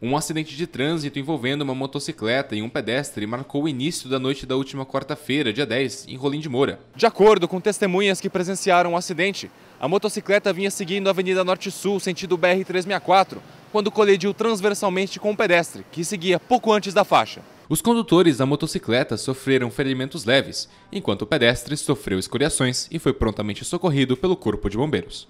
Um acidente de trânsito envolvendo uma motocicleta e um pedestre marcou o início da noite da última quarta-feira, dia 10, em Rolim de Moura. De acordo com testemunhas que presenciaram o acidente, a motocicleta vinha seguindo a Avenida Norte-Sul, sentido BR-364, quando colidiu transversalmente com um pedestre, que seguia pouco antes da faixa. Os condutores da motocicleta sofreram ferimentos leves, enquanto o pedestre sofreu escoriações e foi prontamente socorrido pelo Corpo de Bombeiros.